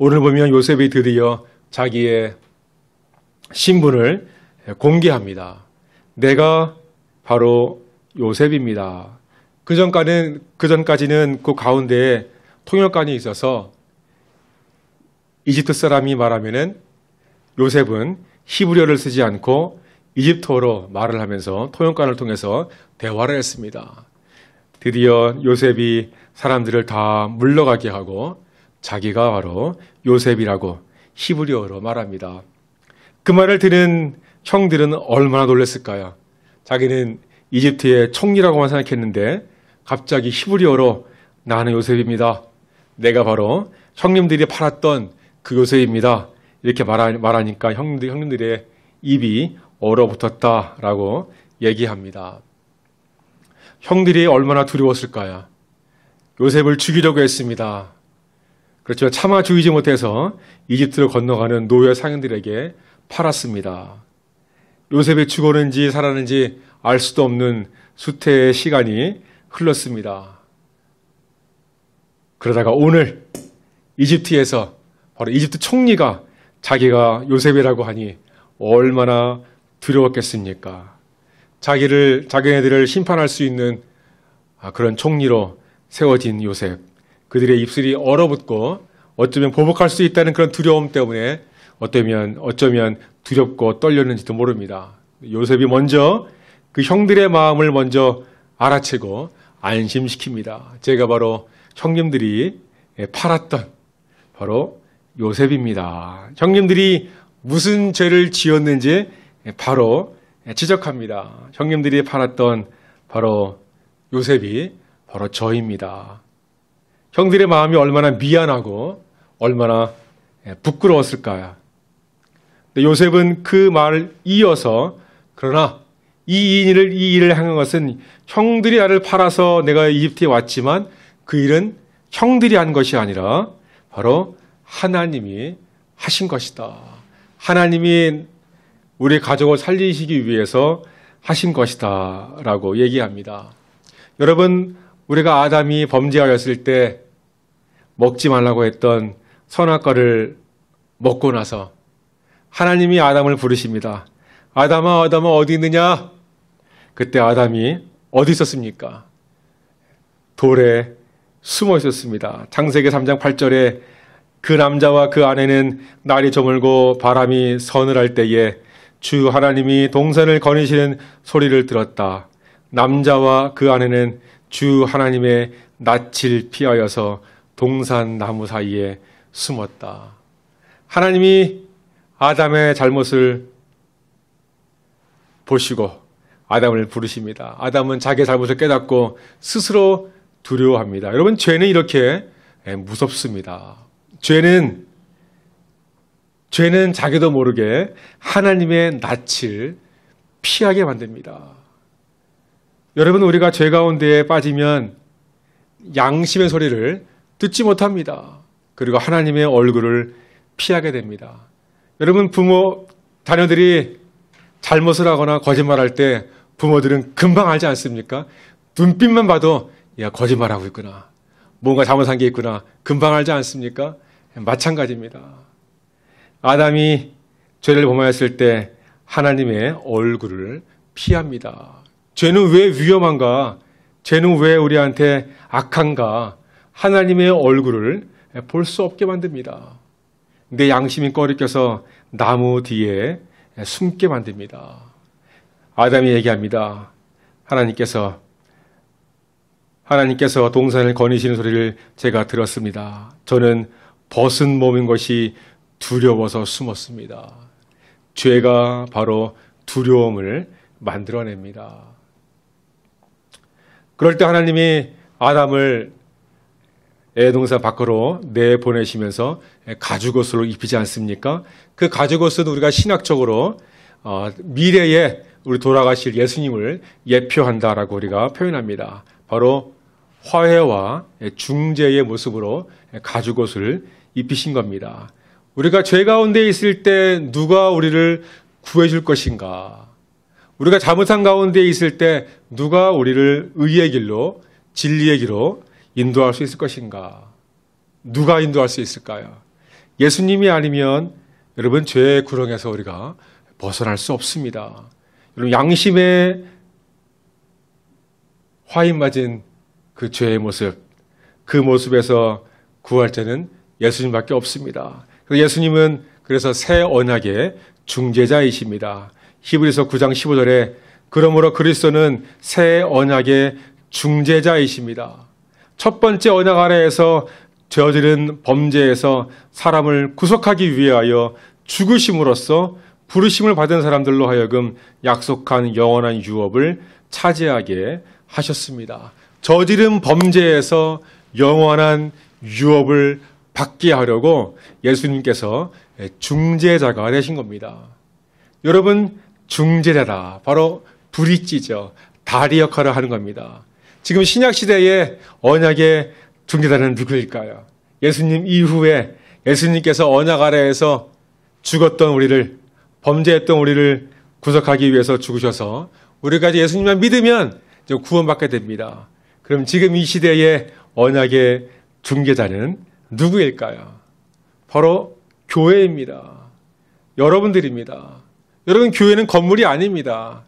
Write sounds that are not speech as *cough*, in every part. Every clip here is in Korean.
오늘 보면 요셉이 드디어 자기의 신분을 공개합니다. 내가 바로 요셉입니다. 그 전까지는 그 전까지는 그 가운데에 통역관이 있어서 이집트 사람이 말하면은 요셉은 히브리어를 쓰지 않고 이집트어로 말을 하면서 통역관을 통해서 대화를 했습니다. 드디어 요셉이 사람들을 다 물러가게 하고 자기가 바로 요셉이라고 히브리어로 말합니다. 그 말을 들은 형들은 얼마나 놀랐을까요? 자기는 이집트의 총리라고만 생각했는데 갑자기 히브리어로 나는 요셉입니다. 내가 바로 형님들이 팔았던 그 요셉입니다. 이렇게 말하, 니까 형님들, 형님들의 입이 얼어붙었다라고 얘기합니다. 형들이 얼마나 두려웠을까요? 요셉을 죽이려고 했습니다. 그렇죠 참아 주이지 못해서 이집트로 건너가는 노예 상인들에게 팔았습니다. 요셉이 죽었는지 살았는지 알 수도 없는 수태의 시간이 흘렀습니다. 그러다가 오늘 이집트에서 바로 이집트 총리가 자기가 요셉이라고 하니 얼마나 두려웠겠습니까? 자기를, 자기네들을 심판할 수 있는 아, 그런 총리로 세워진 요셉. 그들의 입술이 얼어붙고 어쩌면 보복할 수 있다는 그런 두려움 때문에 어쩌면 어쩌면 두렵고 떨렸는지도 모릅니다. 요셉이 먼저 그 형들의 마음을 먼저 알아채고 안심시킵니다. 제가 바로 형님들이 팔았던 바로 요셉입니다. 형님들이 무슨 죄를 지었는지 바로 지적합니다. 형님들이 팔았던 바로 요셉이 바로 저입니다. 형들의 마음이 얼마나 미안하고 얼마나 예, 부끄러웠을까. 근데 요셉은 그 말을 이어서 그러나 이 일을 이 일을 한 것은 형들이 나를 팔아서 내가 이집트에 왔지만 그 일은 형들이 한 것이 아니라 바로 하나님이 하신 것이다. 하나님이 우리 가족을 살리시기 위해서 하신 것이다. 라고 얘기합니다. 여러분, 우리가 아담이 범죄하였을 때 먹지 말라고 했던 선악과를 먹고 나서 하나님이 아담을 부르십니다. 아담아, 아담아, 어디 있느냐? 그때 아담이 어디 있었습니까? 돌에 숨어 있었습니다. 창세기 3장 8절에 그 남자와 그 아내는 날이 저물고 바람이 서늘할 때에 주 하나님이 동산을 거니시는 소리를 들었다. 남자와 그 아내는 주 하나님의 낯을 피하여서 동산 나무 사이에 숨었다. 하나님이 아담의 잘못을 보시고 아담을 부르십니다. 아담은 자기 잘못을 깨닫고 스스로 두려워합니다. 여러분, 죄는 이렇게 예, 무섭습니다. 죄는, 죄는 자기도 모르게 하나님의 낯을 피하게 만듭니다. 여러분 우리가 죄 가운데에 빠지면 양심의 소리를 듣지 못합니다. 그리고 하나님의 얼굴을 피하게 됩니다. 여러분 부모 자녀들이 잘못을 하거나 거짓말할 때 부모들은 금방 알지 않습니까? 눈빛만 봐도 야 거짓말하고 있구나. 뭔가 잘못한 게 있구나. 금방 알지 않습니까? 마찬가지입니다. 아담이 죄를 범하였을 때 하나님의 얼굴을 피합니다. 죄는 왜 위험한가? 죄는 왜 우리한테 악한가? 하나님의 얼굴을 볼 수 없게 만듭니다. 내 양심이 꺼리껴서 나무 뒤에 숨게 만듭니다. 아담이 얘기합니다. 하나님께서 하나님께서 동산을 거니시는 소리를 제가 들었습니다. 저는 벗은 몸인 것이 두려워서 숨었습니다. 죄가 바로 두려움을 만들어냅니다. 그럴 때 하나님이 아담을 애동산 밖으로 내보내시면서 가죽옷으로 입히지 않습니까? 그 가죽옷은 우리가 신학적으로 어, 미래에 우리 돌아가실 예수님을 예표한다라고 우리가 표현합니다. 바로 화해와 중재의 모습으로 가죽옷을 입히신 겁니다. 우리가 죄 가운데 있을 때 누가 우리를 구해줄 것인가? 우리가 잘못한 가운데 있을 때 누가 우리를 의의 길로 진리의 길로 인도할 수 있을 것인가? 누가 인도할 수 있을까요? 예수님이 아니면 여러분 죄의 구렁에서 우리가 벗어날 수 없습니다. 여러분 양심의 화인 맞은 그 죄의 모습, 그 모습에서 구할 때는 예수님밖에 없습니다. 예수님은 그래서 새 언약의 중재자이십니다. 히브리서 9장 15절에 그러므로 그리스도는 새 언약의 중재자이십니다. 첫 번째 언약 아래에서 저지른 범죄에서 사람을 구속하기 위하여 죽으심으로써 부르심을 받은 사람들로 하여금 약속한 영원한 유업을 차지하게 하셨습니다. 저지른 범죄에서 영원한 유업을 받게 하려고 예수님께서 중재자가 되신 겁니다. 여러분, 중재라라 바로 브릿지죠. 다리 역할을 하는 겁니다. 지금 신약 시대에 언약의 중재자는 누구일까요? 예수님 이후에 예수님께서 언약 아래에서 죽었던 우리를 범죄했던 우리를 구속하기 위해서 죽으셔서 우리가 예수님만 믿으면 구원받게 됩니다. 그럼 지금 이시대에 언약의 중개자는 누구일까요? 바로 교회입니다. 여러분들입니다. 여러분 교회는 건물이 아닙니다.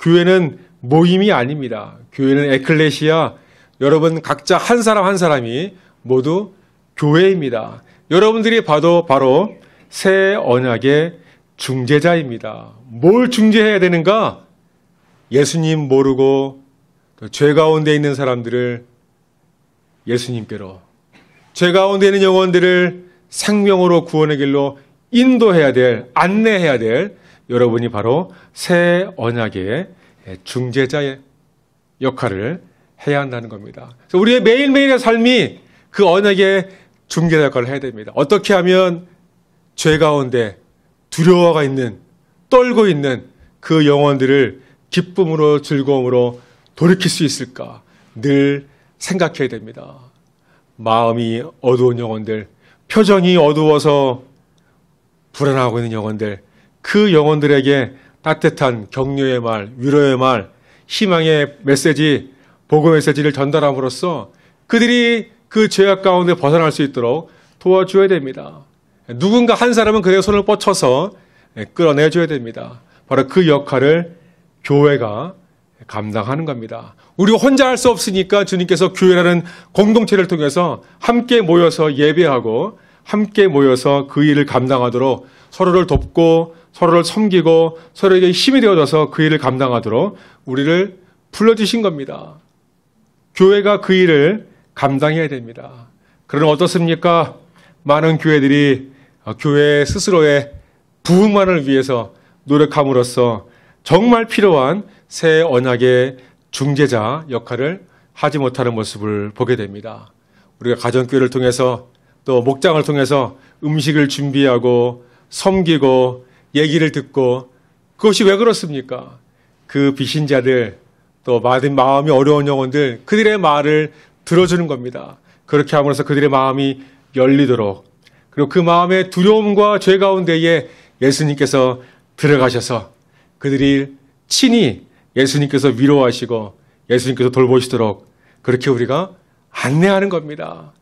교회는 모임이 아닙니다. 교회는 에클레시아 여러분 각자 한 사람 한 사람이 모두 교회입니다. 여러분들이 봐도 바로 새 언약의 중재자입니다. 뭘 중재해야 되는가? 예수님 모르고 죄 가운데 있는 사람들을 예수님께로 죄 가운데 있는 영혼들을 생명으로 구원의 길로 인도해야 될 안내해야 될 여러분이 바로 새 언약의 중재자의 역할을 해야 한다는 겁니다. 우리의 매일매일의 삶이 그 언약의 중재자 역할을 해야 됩니다. 어떻게 하면 죄 가운데 두려워가 있는 떨고 있는 그 영혼들을 기쁨으로 즐거움으로 돌이킬 수 있을까 늘 생각해야 됩니다. 마음이 어두운 영혼들, 표정이 어두워서 불안하고 있는 영혼들, 그 영혼들에게 따뜻한 격려의 말, 위로의 말, 희망의 메시지, 복음 메시지를 전달함으로써 그들이 그 죄악 가운데 벗어날 수 있도록 도와줘야 됩니다. 누군가 한 사람은 그의 손을 뻗쳐서 끌어내줘야 됩니다. 바로 그 역할을 교회가 감당하는 겁니다. 우리 혼자 할 수 없으니까 주님께서 교회라는 공동체를 통해서 함께 모여서 예배하고 함께 모여서 그 일을 감당하도록 서로를 돕고 서로를 섬기고 서로에게 힘이 되어져서 그 일을 감당하도록 우리를 불러주신 겁니다. 교회가 그 일을 감당해야 됩니다. 그러나 어떻습니까? 많은 교회들이 어, 교회 스스로의 부흥만을 위해서 노력함으로써 정말 필요한 새 언약의 중재자 역할을 하지 못하는 모습을 보게 됩니다. 우리가 가정교회를 통해서 또 목장을 통해서 음식을 준비하고 섬기고 얘기를 듣고 그것이 왜 그렇습니까? 그 비신자들 또 마음이 어려운 영혼들 그들의 말을 들어주는 겁니다. 그렇게 함으로써 그들의 마음이 열리도록 그리고 그 마음의 두려움과 죄 가운데에 예수님께서 들어가셔서 그들이 친히 예수님께서 위로하시고 예수님께서 돌보시도록 그렇게 우리가 안내하는 겁니다.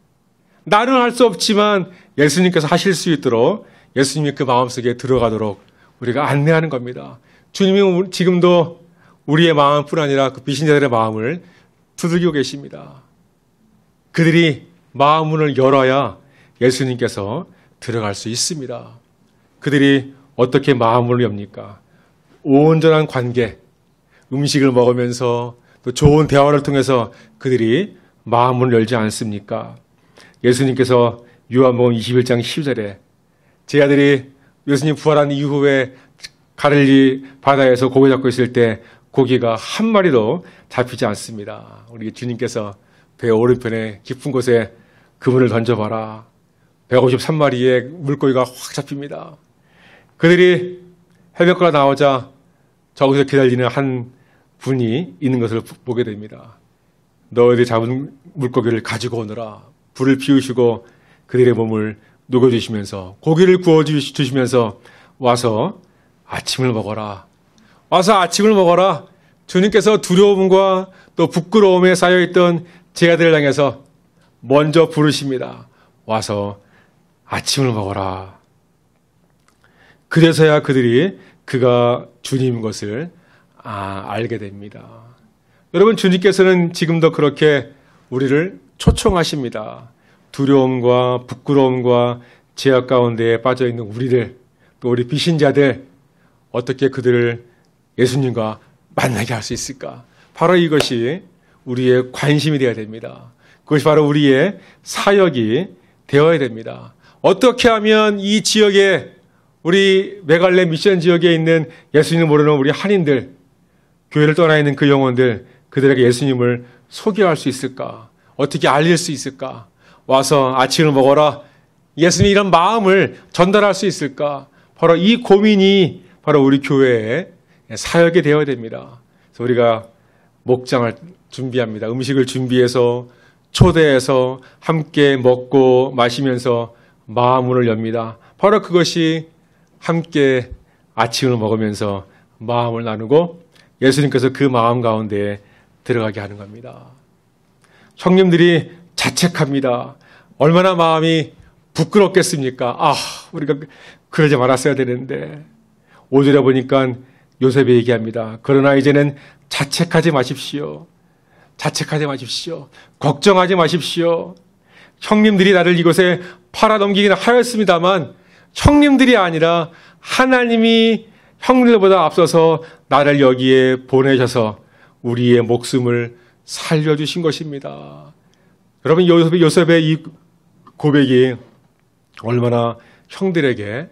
나는 할 수 없지만 예수님께서 하실 수 있도록 예수님이 그 마음속에 들어가도록 우리가 안내하는 겁니다. 주님이 지금도 우리의 마음뿐 아니라 그 비신자들의 마음을 두들기고 계십니다. 그들이 마음 문을 열어야 예수님께서 들어갈 수 있습니다. 그들이 어떻게 마음을 엽니까? 온전한 관계, 음식을 먹으면서 또 좋은 대화를 통해서 그들이 마음을 열지 않습니까? 예수님께서 유한복음 21장 10절에 제 아들이 예수님 부활한 이후에 가릴리 바다에서 고기 잡고 있을 때 고기가 한 마리도 잡히지 않습니다. 우리 주님께서 배 오른편에 깊은 곳에 그물을 던져봐라. 153마리의 물고기가 확 잡힙니다. 그들이 해변가로 나오자 저기서 기다리는 한 분이 있는 것을 보게 됩니다. 너희들이 잡은 물고기를 가지고 오느라 불을 피우시고 그들의 몸을 녹여주시면서 고기를 구워주시면서 와서 아침을 먹어라. 와서 아침을 먹어라. 주님께서 두려움과 또 부끄러움에 쌓여있던 제자들을 향해서 먼저 부르십니다. 와서 아침을 먹어라. 그래서야 그들이 그가 주님인 것을 아, 알게 됩니다. 여러분, 주님께서는 지금도 그렇게 우리를 초청하십니다. 두려움과 부끄러움과 제약 가운데 에 빠져 있는 우리들, 또 우리 비신자들, 어떻게 그들을 예수님과 만나게 할 수 있을까? 바로 이것이 우리의 관심이 되어야 됩니다. 그것이 바로 우리의 사역이 되어야 됩니다. 어떻게 하면 이 지역에 우리 메갈레 미션 지역에 있는 예수님을 모르는 우리 한인들, 교회를 떠나 있는 그 영혼들, 그들에게 예수님을 소개할 수 있을까? 어떻게 알릴 수 있을까? 와서 아침을 먹어라. 예수님 이런 마음을 전달할 수 있을까? 바로 이 고민이 바로 우리 교회의 사역이 되어야 됩니다. 그래서 우리가 목장을 준비합니다. 음식을 준비해서 초대해서 함께 먹고 마시면서 마음을 엽니다. 바로 그것이 함께 아침을 먹으면서 마음을 나누고 예수님께서 그 마음 가운데 들어가게 하는 겁니다. 청년들이 자책합니다. 얼마나 마음이 부끄럽겠습니까? 아, 우리가 그러지 말았어야 되는데. 오절에 보니까 요셉이 얘기합니다. 그러나 이제는 자책하지 마십시오. 자책하지 마십시오. 걱정하지 마십시오. 형님들이 나를 이곳에 팔아넘기기는 하였습니다만 형님들이 아니라 하나님이 형님들보다 앞서서 나를 여기에 보내셔서 우리의 목숨을 살려주신 것입니다. 여러분 요셉, 요셉의 이 고백이 얼마나 형들에게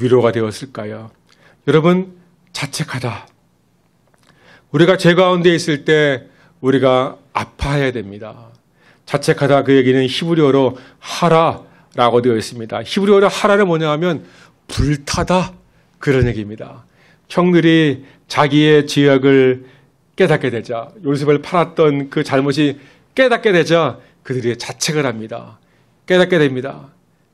위로가 되었을까요? 여러분 자책하다. 우리가 죄 가운데 있을 때 우리가 아파해야 됩니다. 자책하다 그 얘기는 히브리어로 하라라고 되어 있습니다. 히브리어로 하라는 뭐냐 하면 불타다 그런 얘기입니다. 형들이 자기의 죄악을 깨닫게 되자 요셉을 팔았던 그 잘못이 깨닫게 되자 그들이 자책을 합니다. 깨닫게 됩니다.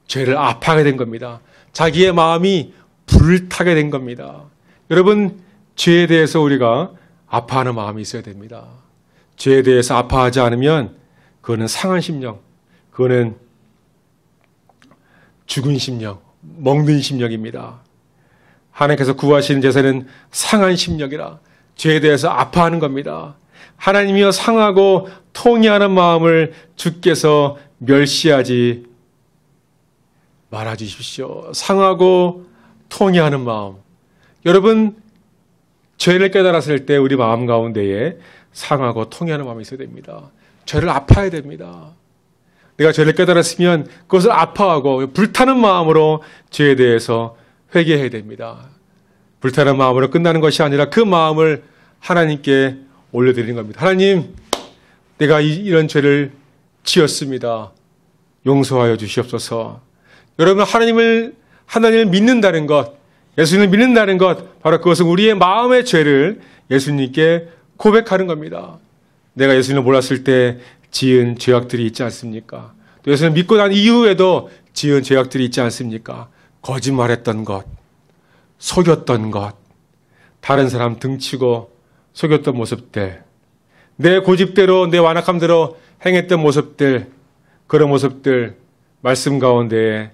죄를 아파하게 된 겁니다. 자기의 마음이 불타게 된 겁니다. 여러분, 죄에 대해서 우리가 아파하는 마음이 있어야 됩니다. 죄에 대해서 아파하지 않으면 그거는 상한 심령, 그거는 죽은 심령, 먹는 심령입니다. 하나님께서 구하시는 제사는 상한 심령이라 죄에 대해서 아파하는 겁니다. 하나님이여 상하고 통이하는 마음을 주께서 멸시하지 말아 주십시오. 상하고 통이하는 마음. 여러분 죄를 깨달았을 때 우리 마음 가운데에 상하고 통이하는 마음이 있어야 됩니다. 죄를 아파야 됩니다. 내가 죄를 깨달았으면 그것을 아파하고 불타는 마음으로 죄에 대해서 회개해야 됩니다. 불타는 마음으로 끝나는 것이 아니라 그 마음을 하나님께 올려드리는 겁니다. 하나님, 내가 이, 이런 죄를 지었습니다. 용서하여 주시옵소서. 여러분, 하나님을, 하나님을 믿는다는 것, 예수님을 믿는다는 것, 바로 그것은 우리의 마음의 죄를 예수님께 고백하는 겁니다. 내가 예수님을 몰랐을 때 지은 죄악들이 있지 않습니까? 또 예수님을 믿고 난 이후에도 지은 죄악들이 있지 않습니까? 거짓말했던 것, 속였던 것, 다른 사람 등치고 속였던 모습들, 내 고집대로 내 완악함대로 행했던 모습들, 그런 모습들 말씀 가운데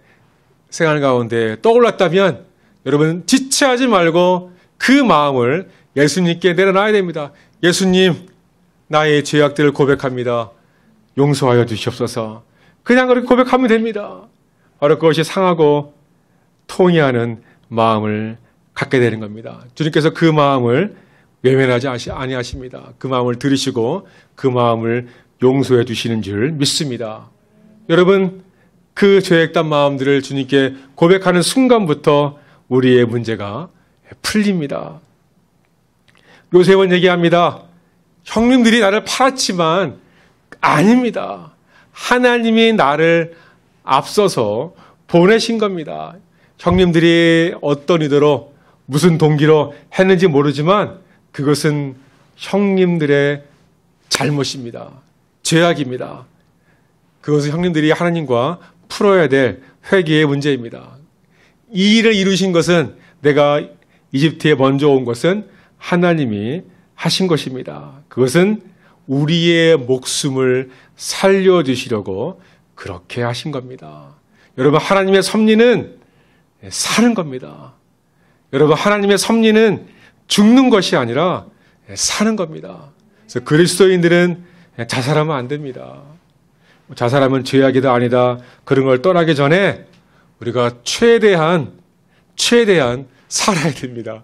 생활 가운데 떠올랐다면 여러분 지체하지 말고 그 마음을 예수님께 내려놔야 됩니다. 예수님, 나의 죄악들을 고백합니다. 용서하여 주시옵소서. 그냥 그렇게 고백하면 됩니다. 바로 그것이 상하고 통이하는 마음을 갖게 되는 겁니다. 주님께서 그 마음을 외면하지 아니하십니다. 그 마음을 들으시고 그 마음을 용서해 주시는 줄 믿습니다. 여러분 그 죄악단 마음들을 주님께 고백하는 순간부터 우리의 문제가 풀립니다. 요셉은 얘기합니다. 형님들이 나를 팔았지만 아닙니다. 하나님이 나를 앞서서 보내신 겁니다. 형님들이 어떤 의도로 무슨 동기로 했는지 모르지만 그것은 형님들의 잘못입니다. 죄악입니다. 그것은 형님들이 하나님과 풀어야 될 회개의 문제입니다. 이 일을 이루신 것은 내가 이집트에 먼저 온 것은 하나님이 하신 것입니다. 그것은 우리의 목숨을 살려주시려고 그렇게 하신 겁니다. 여러분, 하나님의 섭리는 사는 겁니다. 여러분, 하나님의 섭리는 죽는 것이 아니라 사는 겁니다. 그래서 그리스도인들은 자살하면 안 됩니다. 자살하면 죄악이다 아니다 그런 걸 떠나기 전에 우리가 최대한 최대한 살아야 됩니다.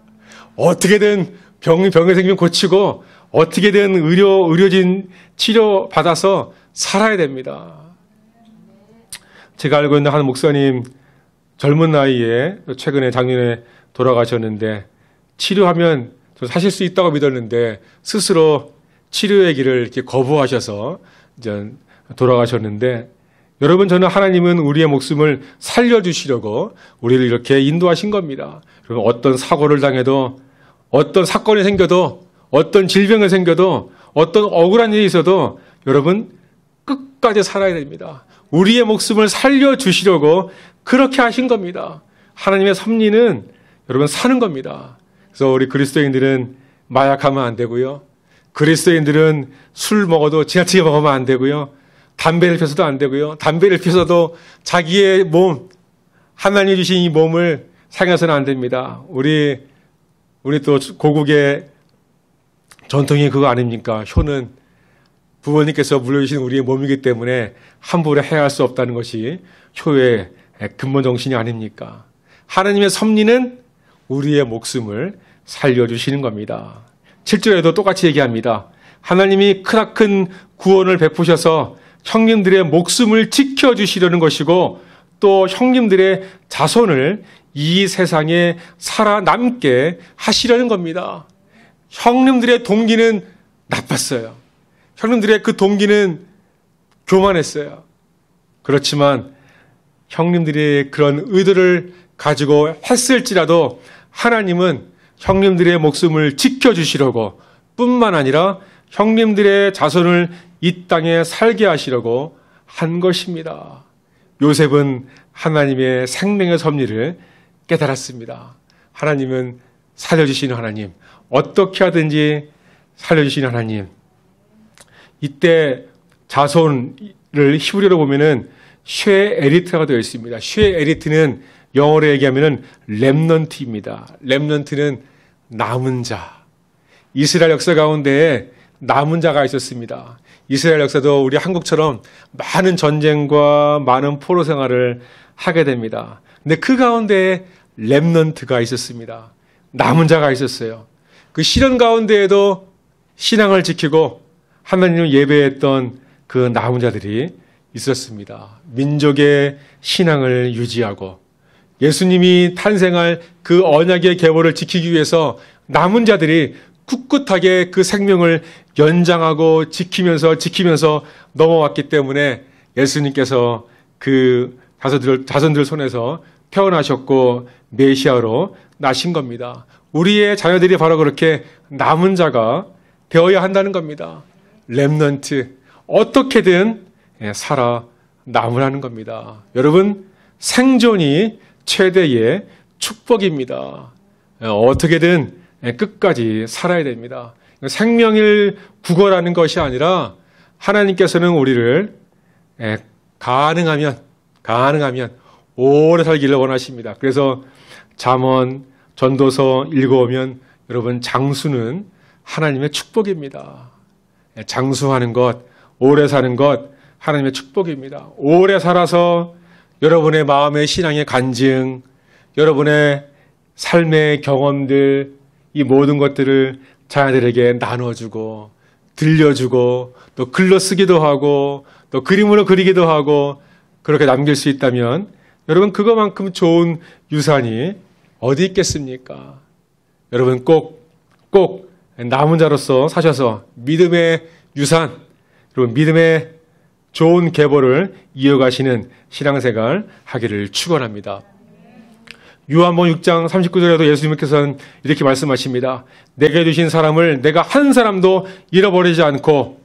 어떻게든 병 병이 생기면 고치고 어떻게든 의료 의료진 치료 받아서 살아야 됩니다. 제가 알고 있는 한 목사님 젊은 나이에 최근에 작년에 돌아가셨는데 치료하면 사실 수 있다고 믿었는데 스스로 치료의 길을 이렇게 거부하셔서 이제 돌아가셨는데 여러분 저는 하나님은 우리의 목숨을 살려주시려고 우리를 이렇게 인도하신 겁니다. 그럼 어떤 사고를 당해도 어떤 사건이 생겨도 어떤 질병이 생겨도 어떤 억울한 일이 있어도 여러분 끝까지 살아야 됩니다. 우리의 목숨을 살려주시려고 그렇게 하신 겁니다. 하나님의 섭리는 여러분 사는 겁니다. 그래서 우리 그리스도인들은 마약하면 안 되고요. 그리스도인들은 술 먹어도 지나치게 먹으면 안 되고요. 담배를 피워서도 안 되고요. 담배를 피워서도 자기의 몸, 하나님 주신 이 몸을 상해서는 안 됩니다. 우리, 우리 또 고국의 전통이 그거 아닙니까? 효는 부모님께서 물려주신 우리의 몸이기 때문에 함부로 해야 할 수 없다는 것이 효의 근본 정신이 아닙니까? 하나님의 섭리는 우리의 목숨을 살려주시는 겁니다. 7절에도 똑같이 얘기합니다. 하나님이 크나큰 구원을 베푸셔서 형님들의 목숨을 지켜주시려는 것이고 또 형님들의 자손을 이 세상에 살아남게 하시려는 겁니다. 형님들의 동기는 나빴어요. 형님들의 그 동기는 교만했어요. 그렇지만 형님들의 그런 의도를 가지고 했을지라도 하나님은 형님들의 목숨을 지켜주시려고 뿐만 아니라 형님들의 자손을 이 땅에 살게 하시려고 한 것입니다. 요셉은 하나님의 생명의 섭리를 깨달았습니다. 하나님은 살려주시는 하나님, 어떻게 하든지 살려주시는 하나님. 이때 자손을 히브리로 보면은 쉐 에리트가 되어 있습니다. 쉐 에리트는 영어로 얘기하면은 렘넌트입니다. 렘넌트는 남은 자. 이스라엘 역사 가운데에 남은 자가 있었습니다. 이스라엘 역사도 우리 한국처럼 많은 전쟁과 많은 포로 생활을 하게 됩니다. 근데 그 가운데에 렘넌트가 있었습니다. 남은 자가 있었어요. 그 시련 가운데에도 신앙을 지키고 하나님을 예배했던 그 남은 자들이 있었습니다. 민족의 신앙을 유지하고 예수님이 탄생할 그 언약의 계보를 지키기 위해서 남은 자들이 꿋꿋하게 그 생명을 연장하고 지키면서 지키면서 넘어왔기 때문에 예수님께서 그 자손들, 자손들 손에서 태어나셨고 메시아로 나신 겁니다. 우리의 자녀들이 바로 그렇게 남은 자가 되어야 한다는 겁니다. 랩넌트 어떻게든 예, 살아 남으라는 겁니다. 여러분 생존이 최대의 축복입니다. 예, 어떻게든 끝까지 살아야 됩니다. 생명을 구걸하는 것이 아니라 하나님께서는 우리를 예, 가능하면 가능하면 오래 살기를 원하십니다. 그래서 잠언 전도서 읽어오면 여러분 장수는 하나님의 축복입니다. 예, 장수하는 것, 오래 사는 것 하나님의 축복입니다. 오래 살아서 여러분의 마음의 신앙의 간증, 여러분의 삶의 경험들, 이 모든 것들을 자녀들에게 나눠주고, 들려주고, 또 글로 쓰기도 하고, 또 그림으로 그리기도 하고, 그렇게 남길 수 있다면, 여러분, 그것만큼 좋은 유산이 어디 있겠습니까? 여러분, 꼭, 꼭 남은 자로서 사셔서 믿음의 유산, 여러분, 믿음의 좋은 계보를 이어가시는 신앙생활 하기를 축원합니다. 요한복 6장 39절에도 예수님께서는 이렇게 말씀하십니다. 내게 주신 사람을 내가 한 사람도 잃어버리지 않고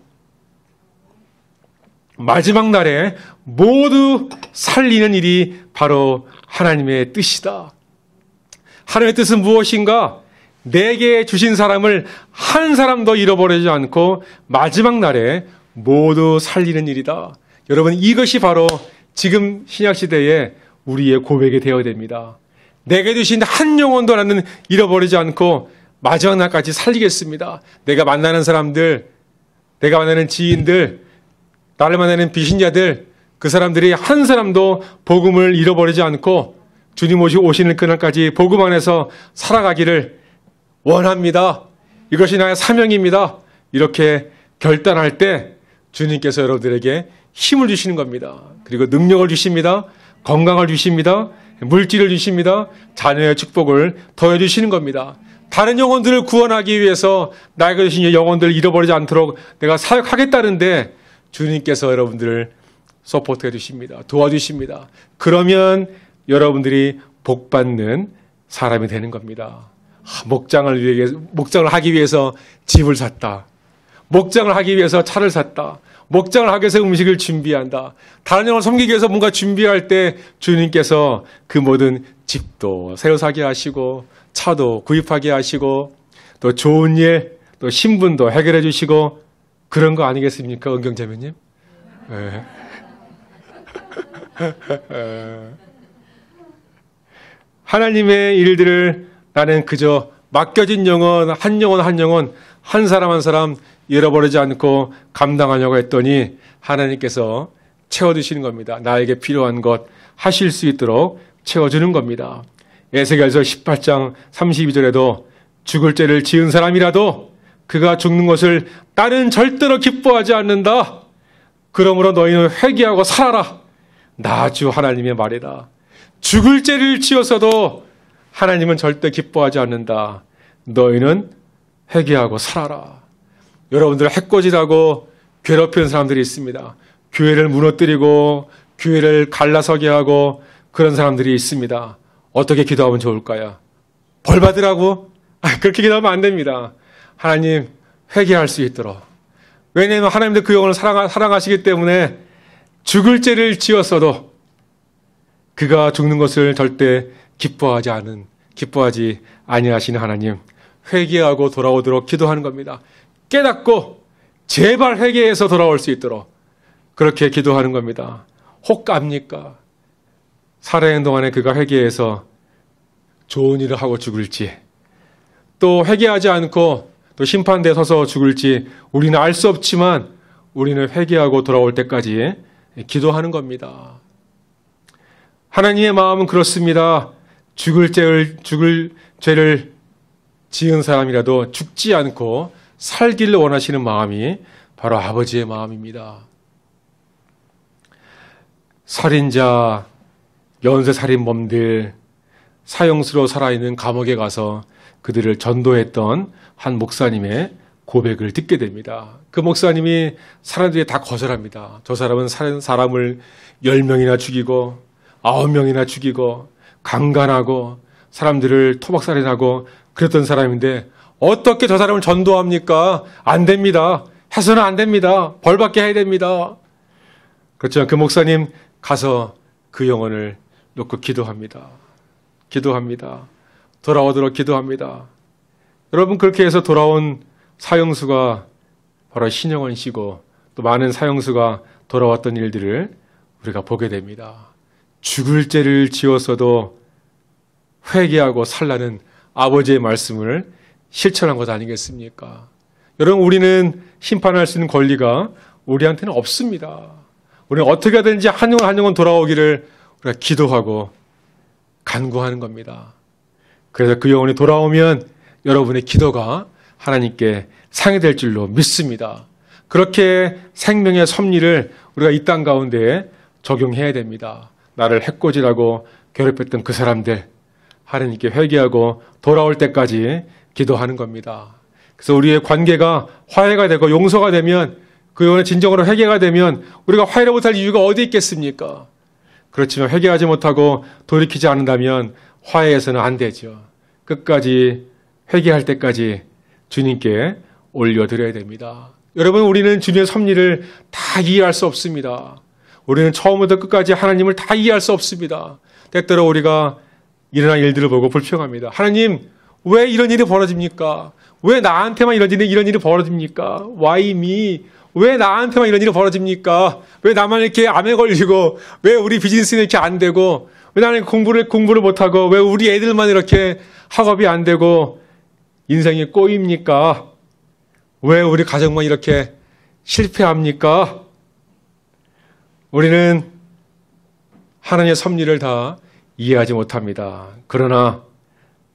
마지막 날에 모두 살리는 일이 바로 하나님의 뜻이다. 하나님의 뜻은 무엇인가? 내게 주신 사람을 한 사람도 잃어버리지 않고 마지막 날에 모두 살리는 일이다. 여러분 이것이 바로 지금 신약 시대에 우리의 고백이 되어야 됩니다. 내게 주신 한 영혼도 나는 잃어버리지 않고 마지막 날까지 살리겠습니다. 내가 만나는 사람들, 내가 만나는 지인들, 나를 만나는 비신자들, 그 사람들이 한 사람도 복음을 잃어버리지 않고 주님 오시 오시는 그날까지 복음 안에서 살아가기를 원합니다. 이것이 나의 사명입니다. 이렇게 결단할 때 주님께서 여러분들에게 힘을 주시는 겁니다. 그리고 능력을 주십니다. 건강을 주십니다. 물질을 주십니다. 자녀의 축복을 더해 주시는 겁니다. 다른 영혼들을 구원하기 위해서 나에게 주신 영혼들을 잃어버리지 않도록 내가 사역하겠다는데 주님께서 여러분들을 서포트해 주십니다. 도와주십니다. 그러면 여러분들이 복 받는 사람이 되는 겁니다. 목장을 위해 목장을 하기 위해서 집을 샀다. 목장을 하기 위해서 차를 샀다. 목장을 하기 위해서 음식을 준비한다. 다른 영을 섬기기 위해서 뭔가 준비할 때 주님께서 그 모든 집도 새로 사게 하시고 차도 구입하게 하시고 또 좋은 일, 또 신분도 해결해 주시고 그런 거 아니겠습니까, 은경재매님 네. 예. *laughs* 하나님의 일들을 나는 그저 맡겨진 영혼, 한 영혼 한 영혼, 한 사람 한 사람 잃어버리지 않고 감당하려고 했더니 하나님께서 채워주시는 겁니다. 나에게 필요한 것 하실 수 있도록 채워주는 겁니다. 에스겔서 18장 32절에도 죽을 죄를 지은 사람이라도 그가 죽는 것을 나는 절대로 기뻐하지 않는다. 그러므로 너희는 회개하고 살아라. 나 주 하나님의 말이다. 죽을 죄를 지어서도 하나님은 절대 기뻐하지 않는다. 너희는 회개하고 살아라. 여러분들을 해코지라고 괴롭히는 사람들이 있습니다. 교회를 무너뜨리고 교회를 갈라서게 하고 그런 사람들이 있습니다. 어떻게 기도하면 좋을까요? 벌 받으라고? 아, 그렇게 기도하면 안 됩니다. 하나님 회개할 수 있도록. 왜냐하면 하나님도 그 영혼을 사랑하, 시기 때문에 죽을 죄를 지었어도 그가 죽는 것을 절대 기뻐하지 않은 기뻐하지 아니하시는 하나님 회개하고 돌아오도록 기도하는 겁니다. 깨닫고 제발 회개해서 돌아올 수 있도록 그렇게 기도하는 겁니다. 혹 갑니까? 살아있는 동안에 그가 회개해서 좋은 일을 하고 죽을지 또 회개하지 않고 또 심판대에 서서 죽을지 우리는 알 수 없지만 우리는 회개하고 돌아올 때까지 기도하는 겁니다. 하나님의 마음은 그렇습니다. 죽을 죄를, 죽을 죄를 지은 사람이라도 죽지 않고 살기를 원하시는 마음이 바로 아버지의 마음입니다. 살인자, 연쇄 살인범들, 사형수로 살아있는 감옥에 가서 그들을 전도했던 한 목사님의 고백을 듣게 됩니다. 그 목사님이 사람들이 다 거절합니다. 저 사람은 사람을 10명이나 죽이고 9명이나 죽이고 강간하고 사람들을 토박살인하고 그랬던 사람인데 어떻게 저 사람을 전도합니까? 안 됩니다. 해서는 안 됩니다. 벌받게 해야 됩니다. 그렇지만 그 목사님 가서 그 영혼을 놓고 기도합니다. 기도합니다. 돌아오도록 기도합니다. 여러분 그렇게 해서 돌아온 사형수가 바로 신영원 씨고 또 많은 사형수가 돌아왔던 일들을 우리가 보게 됩니다. 죽을 죄를 지었어도 회개하고 살라는 아버지의 말씀을 실천한 것 아니겠습니까? 여러분, 우리는 심판할 수 있는 권리가 우리한테는 없습니다. 우리는 어떻게 하든지 한영원한영원 돌아오기를 우리가 기도하고 간구하는 겁니다. 그래서 그 영혼이 돌아오면 여러분의 기도가 하나님께 상이 될 줄로 믿습니다. 그렇게 생명의 섭리를 우리가 이 땅 가운데 적용해야 됩니다. 나를 해꼬지라고 괴롭혔던 그 사람들, 하나님께 회개하고 돌아올 때까지 기도하는 겁니다. 그래서 우리의 관계가 화해가 되고 용서가 되면 그영원의 진정으로 회개가 되면 우리가 화해를 못할 이유가 어디 있겠습니까? 그렇지만 회개하지 못하고 돌이키지 않는다면 화해에서는안 되죠. 끝까지 회개할 때까지 주님께 올려드려야 됩니다. 여러분, 우리는 주님의 섭리를 다 이해할 수 없습니다. 우리는 처음부터 끝까지 하나님을 다 이해할 수 없습니다. 때때로 우리가 일어난 일들을 보고 불평합니다. 하나님, 왜 이런 일이 벌어집니까? 왜 나한테만 이런 일이, 이런 일이 벌어집니까? Why me? 왜 나한테만 이런 일이 벌어집니까? 왜 나만 이렇게 암에 걸리고, 왜 우리 비즈니스는 이렇게 안 되고, 왜 나는 공부를, 공부를 못하고, 왜 우리 애들만 이렇게 학업이 안 되고, 인생이 꼬입니까? 왜 우리 가정만 이렇게 실패합니까? 우리는 하나님의 섭리를 다 이해하지 못합니다. 그러나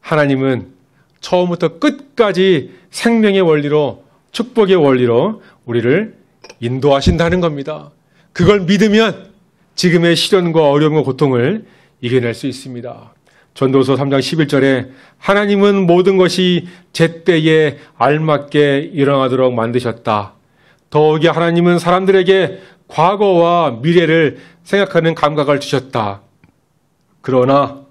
하나님은 처음부터 끝까지 생명의 원리로 축복의 원리로 우리를 인도하신다는 겁니다. 그걸 믿으면 지금의 시련과 어려움과 고통을 이겨낼 수 있습니다. 전도서 3장 11절에 하나님은 모든 것이 제때에 알맞게 일어나도록 만드셨다. 더욱이 하나님은 사람들에게 과거와 미래를 생각하는 감각을 주셨다. 그러나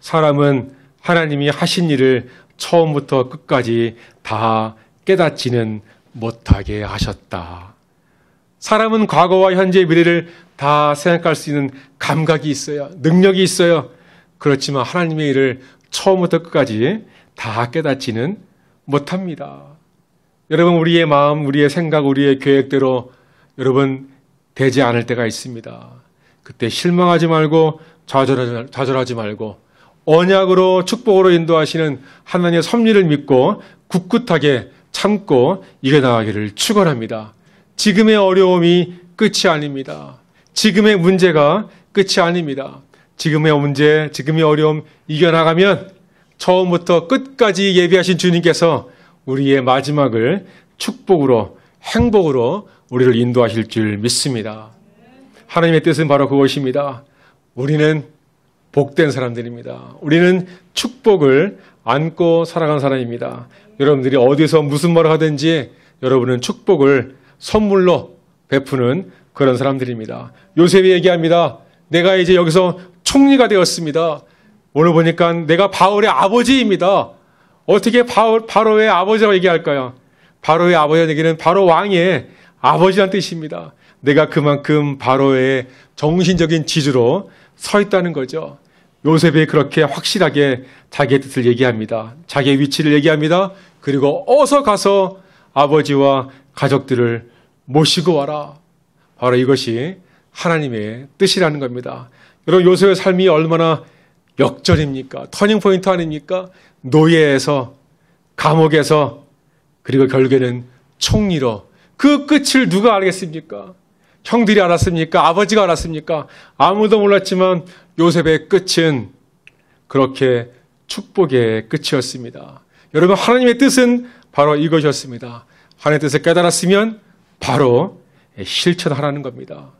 사람은 하나님이 하신 일을 처음부터 끝까지 다 깨닫지는 못하게 하셨다. 사람은 과거와 현재의 미래를 다 생각할 수 있는 감각이 있어요. 능력이 있어요. 그렇지만 하나님의 일을 처음부터 끝까지 다 깨닫지는 못합니다. 여러분, 우리의 마음, 우리의 생각, 우리의 계획대로 여러분 되지 않을 때가 있습니다. 그때 실망하지 말고 좌절하지 말고 언약으로 축복으로 인도하시는 하나님의 섭리를 믿고 굳굳하게 참고 이겨나가기를 축원합니다. 지금의 어려움이 끝이 아닙니다. 지금의 문제가 끝이 아닙니다. 지금의 문제, 지금의 어려움 이겨나가면 처음부터 끝까지 예비하신 주님께서 우리의 마지막을 축복으로 행복으로 우리를 인도하실 줄 믿습니다. 하나님의 뜻은 바로 그것입니다. 우리는 복된 사람들입니다. 우리는 축복을 안고 살아간 사람입니다. 여러분들이 어디서 무슨 말을 하든지 여러분은 축복을 선물로 베푸는 그런 사람들입니다. 요셉이 얘기합니다. 내가 이제 여기서 총리가 되었습니다. 오늘 보니까 내가 바울의 아버지입니다. 어떻게 바울, 바로의 아버지라고 얘기할까요? 바로의 아버지라는 얘기는 바로 왕의 아버지란 뜻입니다. 내가 그만큼 바로의 정신적인 지주로 서 있다는 거죠. 요셉이 그렇게 확실하게 자기의 뜻을 얘기합니다. 자기의 위치를 얘기합니다. 그리고 어서 가서 아버지와 가족들을 모시고 와라. 바로 이것이 하나님의 뜻이라는 겁니다. 여러분 요셉의 삶이 얼마나 역전입니까? 터닝 포인트 아닙니까? 노예에서 감옥에서 그리고 결국에는 총리로 그 끝을 누가 알겠습니까? 형들이 알았습니까? 아버지가 알았습니까? 아무도 몰랐지만 요셉의 끝은 그렇게 축복의 끝이었습니다. 여러분, 하나님의 뜻은 바로 이것이었습니다. 하나님의 뜻을 깨달았으면 바로 실천하라는 겁니다.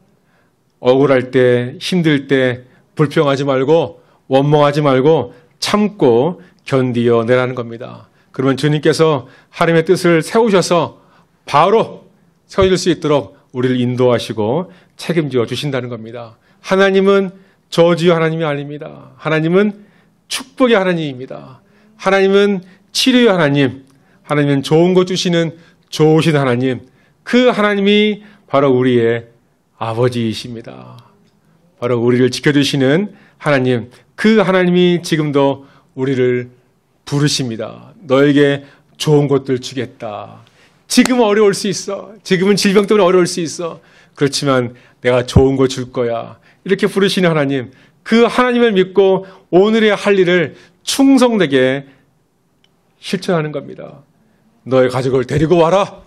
억울할 때, 힘들 때, 불평하지 말고, 원망하지 말고, 참고 견디어내라는 겁니다. 그러면 주님께서 하나님의 뜻을 세우셔서 바로 세워질 수 있도록 우리를 인도하시고 책임지어 주신다는 겁니다. 하나님은 저주의 하나님이 아닙니다. 하나님은 축복의 하나님입니다. 하나님은 치료의 하나님, 하나님은 좋은 것 주시는 좋으신 하나님, 그 하나님이 바로 우리의 아버지이십니다. 바로 우리를 지켜주시는 하나님, 그 하나님이 지금도 우리를 부르십니다. 너에게 좋은 것들 주겠다. 지금 은 어려울 수 있어. 지금은 질병 때문에 어려울 수 있어. 그렇지만 내가 좋은 거 줄 거야. 이렇게 부르시는 하나님. 그 하나님을 믿고 오늘의 할 일을 충성되게 실천하는 겁니다. 너의 가족을 데리고 와라.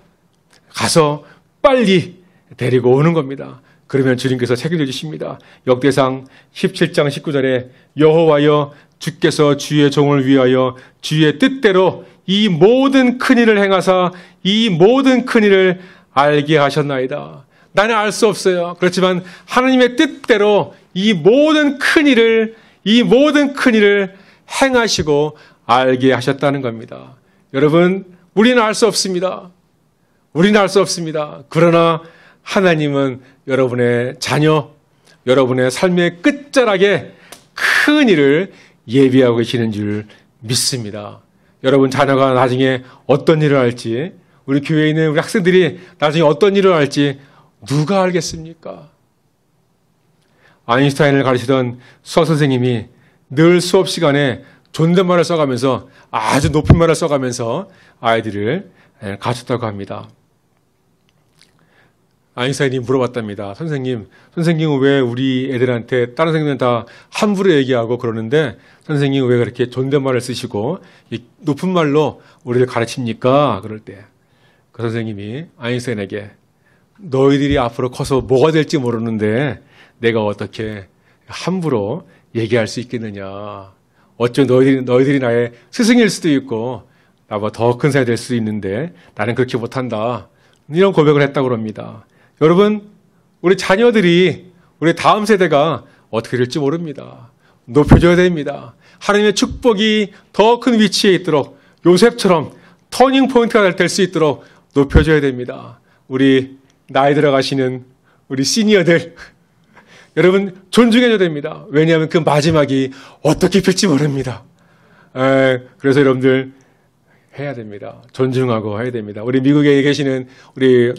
가서 빨리 데리고 오는 겁니다. 그러면 주님께서 책임져 주십니다. 역대상 17장 19절에 여호와여 주께서 주의 종을 위하여 주의 뜻대로 이 모든 큰 일을 행하사 이 모든 큰 일을 알게 하셨나이다. 나는 알 수 없어요. 그렇지만 하나님의 뜻대로 이 모든 큰 일을 이 모든 큰 일을 행하시고 알게 하셨다는 겁니다. 여러분, 우리는 알 수 없습니다. 우리는 알 수 없습니다. 그러나 하나님은 여러분의 자녀, 여러분의 삶의 끝자락에 큰 일을 예비하고 계시는 줄 믿습니다. 여러분 자녀가 나중에 어떤 일을 할지, 우리 교회에 있는 우리 학생들이 나중에 어떤 일을 할지 누가 알겠습니까? 아인슈타인을 가르치던 수학 선생님이 늘 수업 시간에 존댓말을 써가면서 아주 높은 말을 써가면서 아이들을 가르쳤다고 합니다. 아인사타인이 물어봤답니다. 선생님, 선생님은 왜 우리 애들한테 다른 선생님은 다 함부로 얘기하고 그러는데 선생님은 왜 그렇게 존댓말을 쓰시고 높은 말로 우리를 가르칩니까? 그럴 때 그 선생님이 아인사타인에게 너희들이 앞으로 커서 뭐가 될지 모르는데 내가 어떻게 함부로 얘기할 수 있겠느냐. 어쩌면 너희들이, 너희들이 나의 스승일 수도 있고 나보다 더 큰 사이 될 수도 있는데 나는 그렇게 못한다. 이런 고백을 했다고 합니다. 여러분, 우리 자녀들이 우리 다음 세대가 어떻게 될지 모릅니다. 높여줘야 됩니다. 하나님의 축복이 더 큰 위치에 있도록 요셉처럼 터닝 포인트가 될 수 있도록 높여줘야 됩니다. 우리 나이 들어가시는 우리 시니어들 *laughs* 여러분 존중해줘야 됩니다. 왜냐하면 그 마지막이 어떻게 필지 모릅니다. 에, 그래서 여러분들 해야 됩니다. 존중하고 해야 됩니다. 우리 미국에 계시는 우리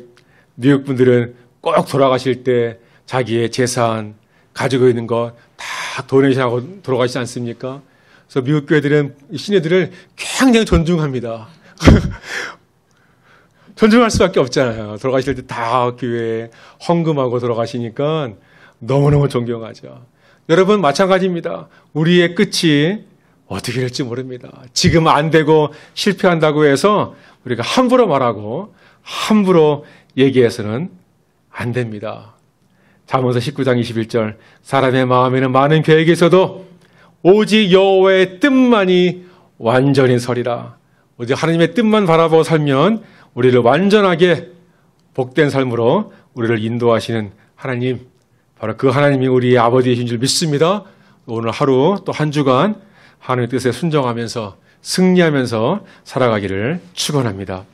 뉴욕 분들은 꼭 돌아가실 때 자기의 재산 가지고 있는 것다 도네이션하고 돌아가시지 않습니까? 그래서 미국 교회들은 신예들을 굉장히 존중합니다. *laughs* 존중할 수밖에 없잖아요. 돌아가실 때 다 교회에 헌금하고 돌아가시니까 너무너무 존경하죠. 여러분 마찬가지입니다. 우리의 끝이 어떻게 될지 모릅니다. 지금 안 되고 실패한다고 해서 우리가 함부로 말하고 함부로 얘기해서는 안 됩니다. 잠언서 19장 21절 사람의 마음에는 많은 계획이 있어도 오직 여호와의 뜻만이 완전히 서리라. 오직 하나님의 뜻만 바라보고 살면 우리를 완전하게 복된 삶으로 우리를 인도하시는 하나님 바로 그 하나님이 우리의 아버지이신 줄 믿습니다. 오늘 하루 또 한 주간 하나님의 뜻에 순종하면서 승리하면서 살아가기를 축원합니다.